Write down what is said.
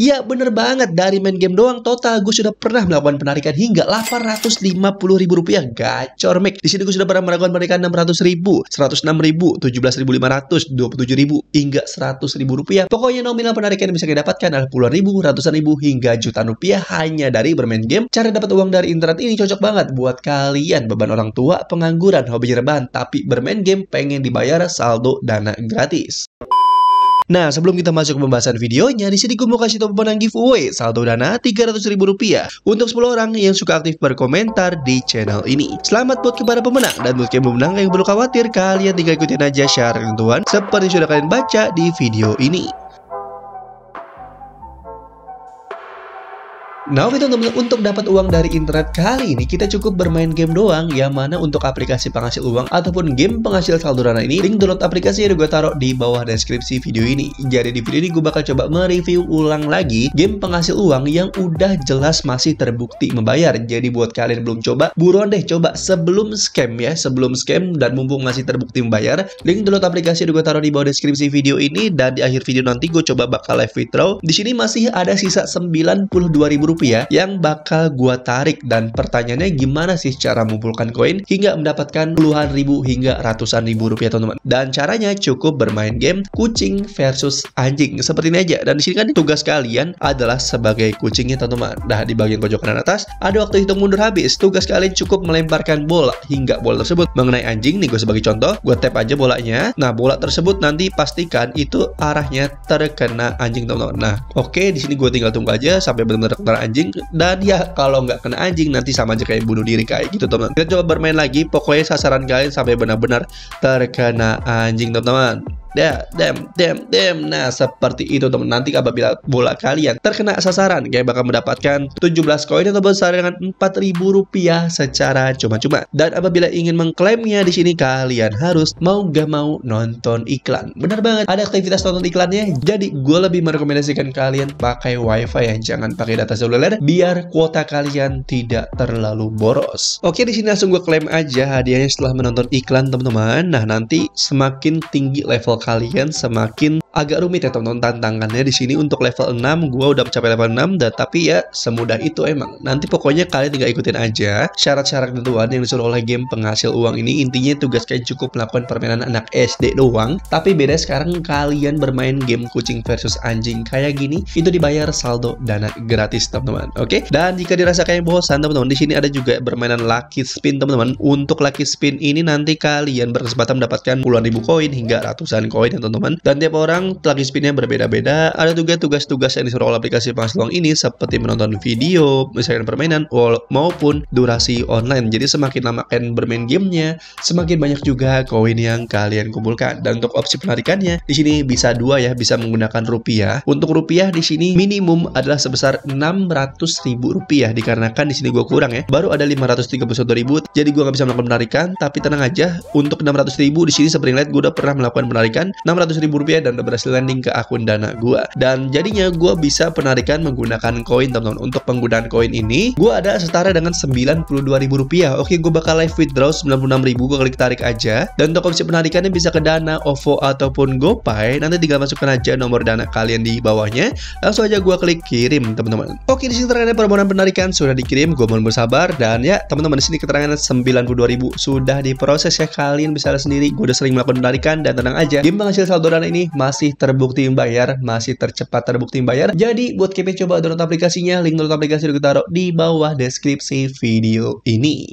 Ya bener banget, dari main game doang total gue sudah pernah melakukan penarikan hingga 850 ribu rupiah. Gacor, Mek. Di sini gue sudah pernah melakukan penarikan 600 ribu, 106 ribu, 17 ribu 500, 27 ribu, hingga 100 ribu rupiah. Pokoknya nominal penarikan yang bisa kita dapatkan adalah puluhan ribu, ratusan ribu, hingga jutaan rupiah hanya dari bermain game. Cara dapat uang dari internet ini cocok banget buat kalian, beban orang tua, pengangguran, hobi rebahan, tapi bermain game pengen dibayar saldo dana gratis. Nah, sebelum kita masuk ke pembahasan videonya, di sini gue mau kasih tau pemenang giveaway saldo dana rp rupiah untuk 10 orang yang suka aktif berkomentar di channel ini. Selamat buat kepada pemenang dan buat yang pemenang yang perlu khawatir, kalian tinggal ikutin aja syarat ketentuan seperti sudah kalian baca di video ini. Nah oke teman-teman untuk dapat uang dari internet kali ini kita cukup bermain game doang yang mana untuk aplikasi penghasil uang ataupun game penghasil saldo dana ini link download aplikasi yang gue taruh di bawah deskripsi video ini jadi di video ini gue bakal coba mereview ulang lagi game penghasil uang yang udah jelas masih terbukti membayar jadi buat kalian yang belum coba buruan deh coba sebelum scam ya sebelum scam dan mumpung masih terbukti membayar link download aplikasi yang gue taruh di bawah deskripsi video ini dan di akhir video nanti gue coba bakal live withdraw di sini masih ada sisa 92 ribu rupiah yang bakal gua tarik dan pertanyaannya gimana sih cara mengumpulkan koin hingga mendapatkan puluhan ribu hingga ratusan ribu rupiah teman-teman dan caranya cukup bermain game kucing versus anjing seperti ini aja dan di sini kan tugas kalian adalah sebagai kucingnya teman-teman nah di bagian pojok kanan atas ada waktu hitung mundur habis tugas kalian cukup melemparkan bola hingga bola tersebut mengenai anjing nih gue sebagai contoh gue tap aja bolanya nah bola tersebut nanti pastikan itu arahnya terkena anjing teman-teman nah oke okay, di sini gue tinggal tunggu aja sampai benar-benar anjing dan ya kalau nggak kena anjing nanti sama aja kayak bunuh diri kayak gitu teman-teman kita coba bermain lagi pokoknya sasaran kalian sampai benar-benar terkena anjing teman-teman Ya, dem, dem, dem. Nah, seperti itu teman. Nanti apabila bola kalian terkena sasaran, kalian bakal mendapatkan 17 koin atau besar dengan 4000 rupiah secara cuma-cuma. Dan apabila ingin mengklaimnya di sini, kalian harus mau gak mau nonton iklan. Benar banget, ada aktivitas nonton iklannya. Jadi, gue lebih merekomendasikan kalian pakai wifi ya. Jangan pakai data seluler, biar kuota kalian tidak terlalu boros. Oke, di sini langsung gue klaim aja hadiahnya setelah menonton iklan, teman-teman. Nah, nanti semakin tinggi level kalian semakin agak rumit ya teman-teman tantangannya di sini untuk level 6 gua udah mencapai level 6 dan tapi ya semudah itu emang nanti pokoknya kalian tinggal ikutin aja syarat-syarat ketentuan yang disuruh oleh game penghasil uang ini intinya tugas kalian cukup melakukan permainan anak SD doang tapi beda sekarang kalian bermain game kucing versus anjing kayak gini itu dibayar saldo dana gratis teman-teman oke dan jika dirasa kayak bosan teman-teman di sini ada juga permainan lucky spin teman-teman untuk lucky spin ini nanti kalian berkesempatan mendapatkan puluhan ribu koin hingga ratusan koin ya teman-teman dan tiap orang orang, lagi speednya berbeda-beda. Ada juga tugas-tugas yang disuruh oleh aplikasi pengasih ini seperti menonton video, misalnya permainan, maupun durasi online. Jadi semakin lama kalian bermain gamenya, semakin banyak juga koin yang kalian kumpulkan. Dan untuk opsi penarikannya, di sini bisa dua ya, bisa menggunakan rupiah. Untuk rupiah di sini minimum adalah sebesar 600 ribu rupiah dikarenakan di sini gue kurang ya. Baru ada 531 ribu, jadi gue nggak bisa melakukan penarikan. Tapi tenang aja, untuk 600 ribu di sini seperti lihat gue udah pernah melakukan penarikan 600 ribu rupiah dan udah berhasil landing ke akun dana gue dan jadinya gue bisa penarikan menggunakan koin teman-teman untuk penggunaan koin ini gue ada setara dengan ribu rupiah oke gue bakal live withdraw rp ribu gue klik tarik aja dan untuk opsi penarikannya bisa ke dana OVO ataupun GoPay nanti tinggal masukkan aja nomor dana kalian di bawahnya langsung aja gue klik kirim teman-teman oke di sini terkait permohonan penarikan sudah dikirim gue mohon bersabar dan ya teman-teman di sini keterangan ribu sudah diproses ya kalian bisa lihat sendiri gue udah sering melakukan penarikan dan tenang aja game penghasil saldo dana ini masih masih terbukti membayar, masih tercepat terbukti membayar. Jadi buat kalian coba download aplikasinya, link download aplikasi udah taruh di bawah deskripsi video ini.